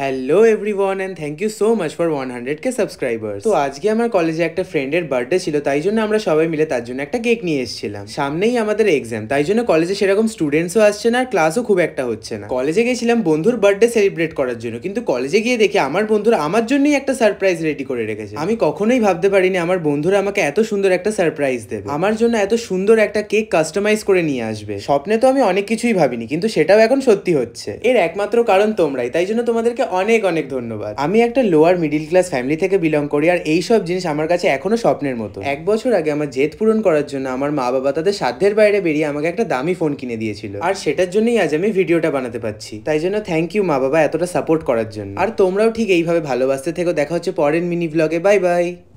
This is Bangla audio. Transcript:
hello everyone and thank you so much for one hundred K subscriber তো আজকে আমার কলেজে একটা ফ্রেন্ডের বার্থডে ছিল তাই জন্য আমরা সবাই মিলে তার জন্য একটা কেক নিয়ে এসেছিলাম সামনেই আমাদের এক্সাম তাই জন্য কলেজে সেরকম স্টুডেন্টসও আসছে না আর ক্লাসও খুব একটা হচ্ছে না কলেজে গেছিলাম বন্ধুর বার্থডে সেলিব্রেট করার জন্য কিন্তু কলেজে গিয়ে দেখি আমার বন্ধুরা আমার জন্যই একটা সারপ্রাইজ রেডি করে রেখেছে আমি কখনোই ভাবতে পারিনি আমার বন্ধুরা আমাকে এত সুন্দর একটা সারপ্রাইজ দেবে আমার জন্য এত সুন্দর একটা কেক কাস্টমাইজ করে নিয়ে আসবে স্বপ্নে তো আমি অনেক কিছুই ভাবিনি কিন্তু সেটাও এখন সত্যি হচ্ছে এর একমাত্র কারণ তোমরাই তাই জন্য তোমাদেরকে আপনাকে অনেক অনেক ধন্যবাদ আমি একটা লোয়ার মিডিল ক্লাস ফ্যামিলি থেকে বিলং করি আর এই সব জিনিস আমার কাছে এখনো স্বপ্নের মতো এক বছর আগে আমার জেদ পূরণ করার জন্য আমার মা বাবা তাদের সাধ্যের বাইরে বেরিয়ে আমাকে একটা দামি ফোন কিনে দিয়েছিল আর সেটার জন্যই আজ আমি ভিডিওটা বানাতে পারছি তাই জন্য থ্যাংক ইউ মা বাবা এতটা সাপোর্ট করার জন্য আর তোমরাও ঠিক এইভাবে ভালোবাসতে থেকো দেখা হচ্ছে পরের মিনি ব্লগে বাই বাই